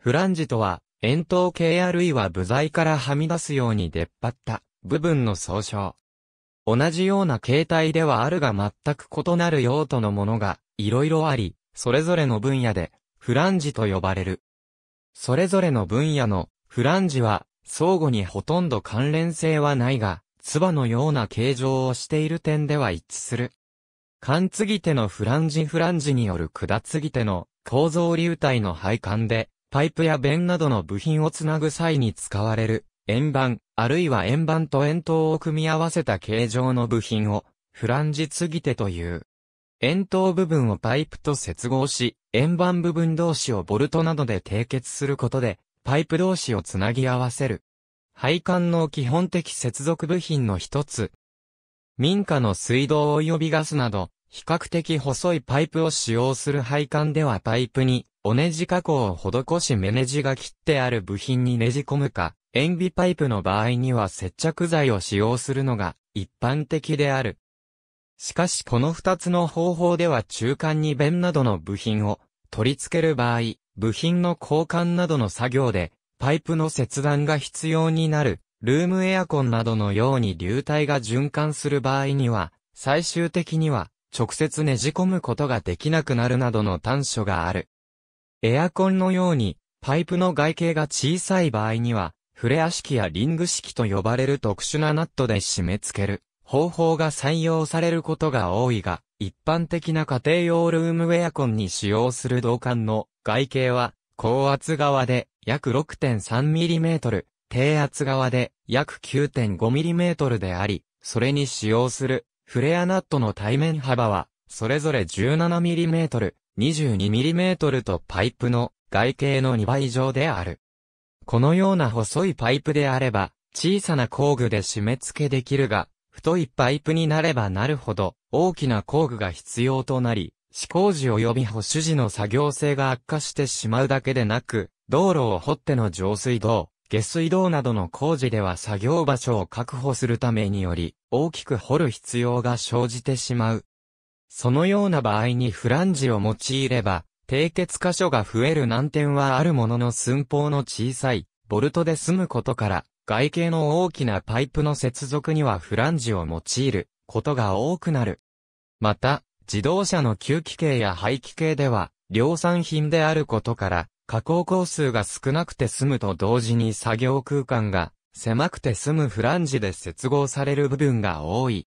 フランジとは、円筒形あるいは部材からはみ出すように出っ張った部分の総称。同じような形態ではあるが全く異なる用途のものがいろいろあり、それぞれの分野でフランジと呼ばれる。それぞれの分野のフランジは相互にほとんど関連性はないが、唾のような形状をしている点では一致する。間継ぎ手のフランジフランジによる下継ぎ手の構造流体の配管でパイプや弁などの部品をつなぐ際に使われる、円盤、あるいは円盤と円筒を組み合わせた形状の部品を、フランジ継ぎ手という。円筒部分をパイプと接合し、円盤部分同士をボルトなどで締結することで、パイプ同士をつなぎ合わせる。配管の基本的接続部品の一つ。民家の水道及びガスなど、比較的細いパイプを使用する配管ではパイプに、おねじ加工を施し目ネジが切ってある部品にねじ込むか、塩ビパイプの場合には接着剤を使用するのが一般的である。しかしこの二つの方法では中間に弁などの部品を取り付ける場合、部品の交換などの作業で、パイプの切断が必要になる、ルームエアコンなどのように流体が循環する場合には、最終的には直接ねじ込むことができなくなるなどの短所がある。エアコンのように、パイプの外径が小さい場合には、フレア式やリング式と呼ばれる特殊なナットで締め付ける方法が採用されることが多いが、一般的な家庭用ルームエアコンに使用する銅管の外径は、高圧側で約 6.3mm、低圧側で約 9.5mm であり、それに使用するフレアナットの対面幅は、それぞれ 17mm、22mm とパイプの外径の2倍以上である。このような細いパイプであれば、小さな工具で締め付けできるが、太いパイプになればなるほど、大きな工具が必要となり、施工時及び保守時の作業性が悪化してしまうだけでなく、道路を掘っての上水道、下水道などの工事では作業場所を確保するためにより、大きく掘る必要が生じてしまうそのような場合にフランジを用いれば、締結箇所が増える難点はあるものの寸法の小さい、ボルトで済むことから、外形の大きなパイプの接続にはフランジを用いることが多くなる。また、自動車の吸気系や排気系では、量産品であることから、加工工数が少なくて済むと同時に作業空間が狭くて済むフランジで接合される部分が多い。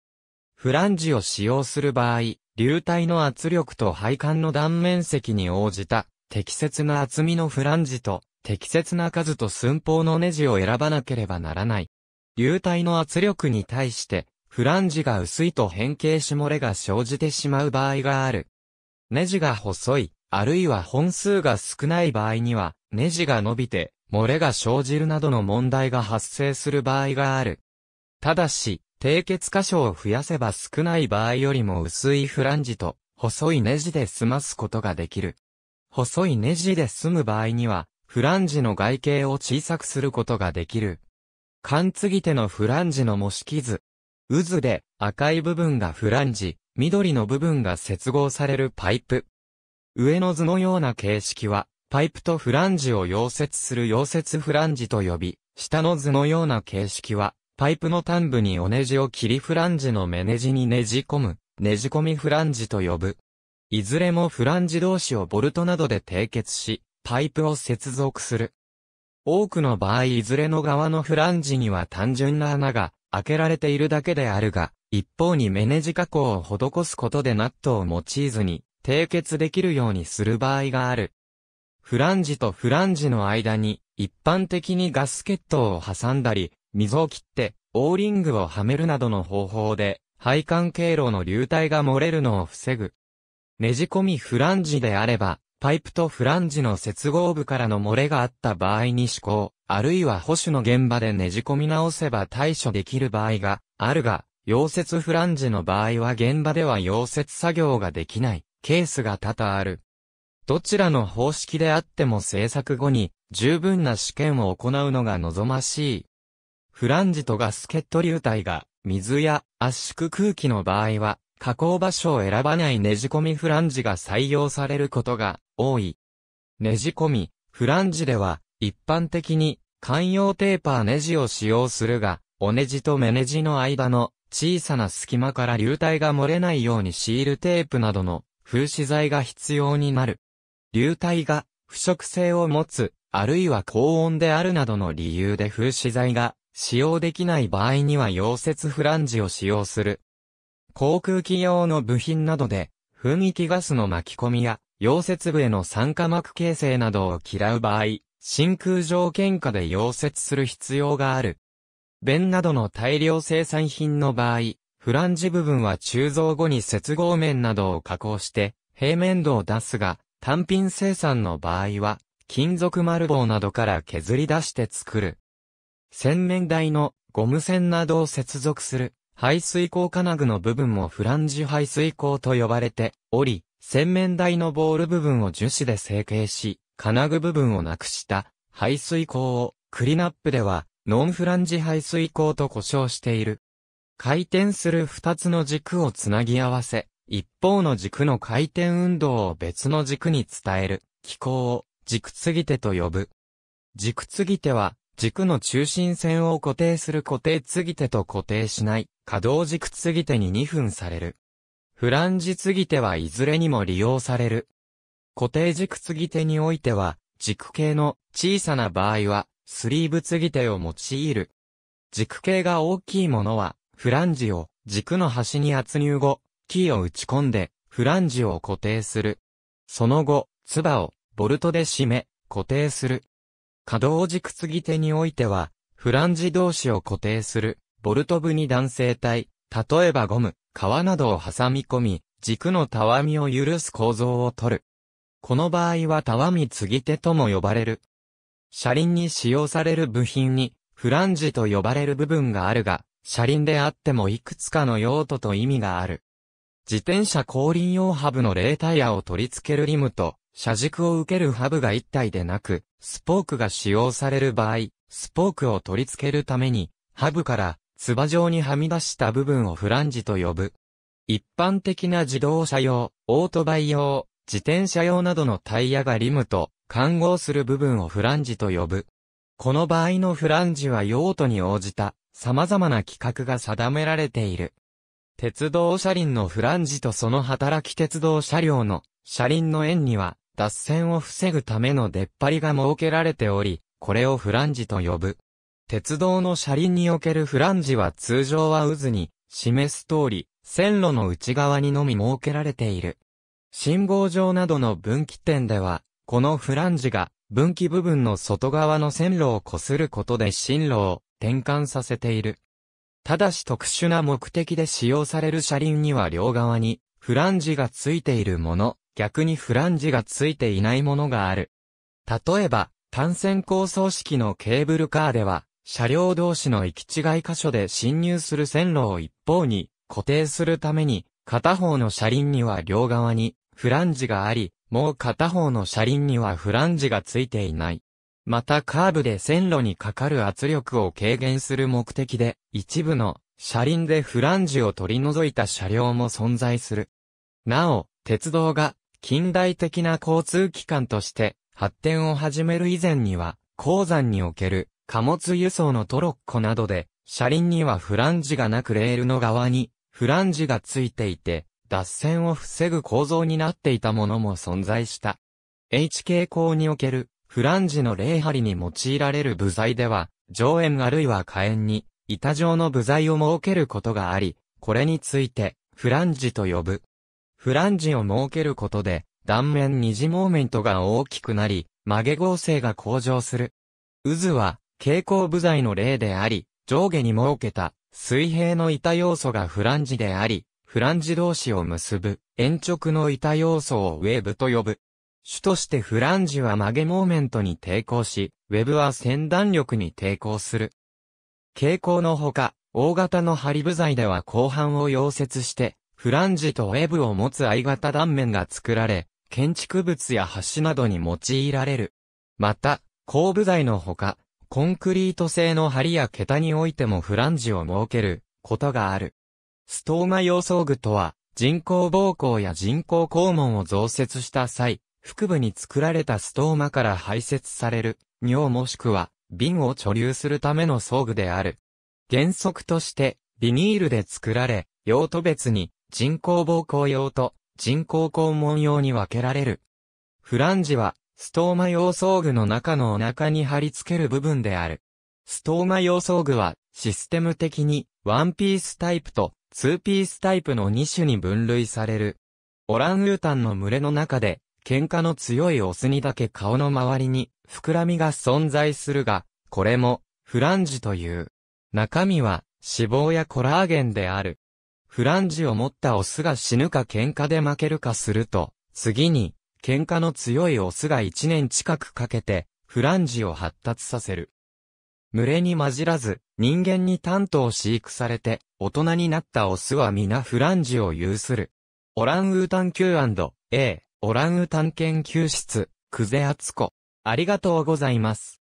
フランジを使用する場合、流体の圧力と配管の断面積に応じた、適切な厚みのフランジと、適切な数と寸法のネジを選ばなければならない。流体の圧力に対して、フランジが薄いと変形し漏れが生じてしまう場合がある。ネジが細い、あるいは本数が少ない場合には、ネジが伸びて、漏れが生じるなどの問題が発生する場合がある。ただし、低血箇所を増やせば少ない場合よりも薄いフランジと細いネジで済ますことができる。細いネジで済む場合には、フランジの外形を小さくすることができる。缶継ぎ手のフランジの模式図。渦で赤い部分がフランジ、緑の部分が接合されるパイプ。上の図のような形式は、パイプとフランジを溶接する溶接フランジと呼び、下の図のような形式は、パイプの端部におネジを切りフランジの目ネジにねじ込む、ねじ込みフランジと呼ぶ。いずれもフランジ同士をボルトなどで締結し、パイプを接続する。多くの場合いずれの側のフランジには単純な穴が開けられているだけであるが、一方にメネジ加工を施すことでナットを用いずに締結できるようにする場合がある。フランジとフランジの間に一般的にガスケットを挟んだり、溝を切って、オーリングをはめるなどの方法で、配管経路の流体が漏れるのを防ぐ。ねじ込みフランジであれば、パイプとフランジの接合部からの漏れがあった場合に試行、あるいは保守の現場でねじ込み直せば対処できる場合があるが、溶接フランジの場合は現場では溶接作業ができないケースが多々ある。どちらの方式であっても制作後に十分な試験を行うのが望ましいフランジとガスケット流体が、水や圧縮空気の場合は、加工場所を選ばないねじ込みフランジが採用されることが多い。ねじ込み、フランジでは、一般的に、慣用テーパーネジを使用するが、おネジと目ネジの間の小さな隙間から流体が漏れないようにシールテープなどの風刺剤が必要になる。流体が腐食性を持つ、あるいは高温であるなどの理由で風刺剤が使用できない場合には溶接フランジを使用する。航空機用の部品などで、噴気ガスの巻き込みや、溶接部への酸化膜形成などを嫌う場合、真空条件下で溶接する必要がある。弁などの大量生産品の場合、フランジ部分は鋳造後に接合面などを加工して、平面度を出すが、単品生産の場合は、金属丸棒などから削り出して作る。洗面台のゴム栓などを接続する排水口金具の部分もフランジ排水口と呼ばれており、洗面台のボール部分を樹脂で成形し、金具部分をなくした排水口をクリナップではノンフランジ排水口と呼称している。回転する二つの軸をつなぎ合わせ、一方の軸の回転運動を別の軸に伝える、機構を軸継ぎ手と呼ぶ。軸継ぎ手は軸の中心線を固定する固定継ぎ手と固定しない可動軸継ぎ手に2分される。フランジ継ぎ手はいずれにも利用される。固定軸継ぎ手においては、軸形の小さな場合は、スリーブ継ぎ手を用いる。軸形が大きいものは、フランジを軸の端に圧入後、キーを打ち込んで、フランジを固定する。その後、ツバをボルトで締め、固定する。可動軸継ぎ手においては、フランジ同士を固定する、ボルト部に男性体、例えばゴム、革などを挟み込み、軸のたわみを許す構造をとる。この場合はたわみ継ぎ手とも呼ばれる。車輪に使用される部品に、フランジと呼ばれる部分があるが、車輪であってもいくつかの用途と意味がある。自転車後輪用ハブのレータイヤを取り付けるリムと、車軸を受けるハブが一体でなく、スポークが使用される場合、スポークを取り付けるために、ハブから、つば状にはみ出した部分をフランジと呼ぶ。一般的な自動車用、オートバイ用、自転車用などのタイヤがリムと混合する部分をフランジと呼ぶ。この場合のフランジは用途に応じた様々な規格が定められている。鉄道車輪のフランジとその働き鉄道車両の車輪の円には、脱線を防ぐための出っ張りが設けられており、これをフランジと呼ぶ。鉄道の車輪におけるフランジは通常は渦に、示す通り、線路の内側にのみ設けられている。信号場などの分岐点では、このフランジが分岐部分の外側の線路を擦ることで進路を転換させている。ただし特殊な目的で使用される車輪には両側にフランジがついているもの逆にフランジがついていないものがある。例えば、単線構想式のケーブルカーでは、車両同士の行き違い箇所で侵入する線路を一方に固定するために、片方の車輪には両側にフランジがあり、もう片方の車輪にはフランジがついていない。またカーブで線路にかかる圧力を軽減する目的で、一部の車輪でフランジを取り除いた車両も存在する。なお、鉄道が近代的な交通機関として発展を始める以前には、鉱山における貨物輸送のトロッコなどで、車輪にはフランジがなくレールの側にフランジがついていて、脱線を防ぐ構造になっていたものも存在した。HK 鋼におけるフランジの0針に用いられる部材では、上縁あるいは下縁に板状の部材を設けることがあり、これについてフランジと呼ぶ。フランジを設けることで、断面二次モーメントが大きくなり、曲げ合成が向上する。渦は、蛍光部材の例であり、上下に設けた、水平の板要素がフランジであり、フランジ同士を結ぶ、延直の板要素をウェブと呼ぶ。主としてフランジは曲げモーメントに抵抗し、ウェブは先断力に抵抗する。傾向のほか、大型の針部材では後半を溶接して、フランジとウェブを持つ相型断面が作られ、建築物や橋などに用いられる。また、後部材のほか、コンクリート製の梁や桁においてもフランジを設けることがある。ストーマ用装具とは、人工膀胱や人工肛門を増設した際、腹部に作られたストーマから排泄される、尿もしくは、瓶を貯留するための装具である。原則として、ビニールで作られ、用途別に、人工膀胱用と人工肛門用に分けられる。フランジは、ストーマ用装具の中のお腹に貼り付ける部分である。ストーマ用装具は、システム的に、ワンピースタイプと、ツーピースタイプの2種に分類される。オランウータンの群れの中で、喧嘩の強いオスにだけ顔の周りに、膨らみが存在するが、これも、フランジという。中身は、脂肪やコラーゲンである。フランジを持ったオスが死ぬか喧嘩で負けるかすると、次に、喧嘩の強いオスが1年近くかけて、フランジを発達させる。群れに混じらず、人間に担当飼育されて、大人になったオスは皆フランジを有する。オランウータン Q&A、オランウータン研究室、久世敦子。ありがとうございます。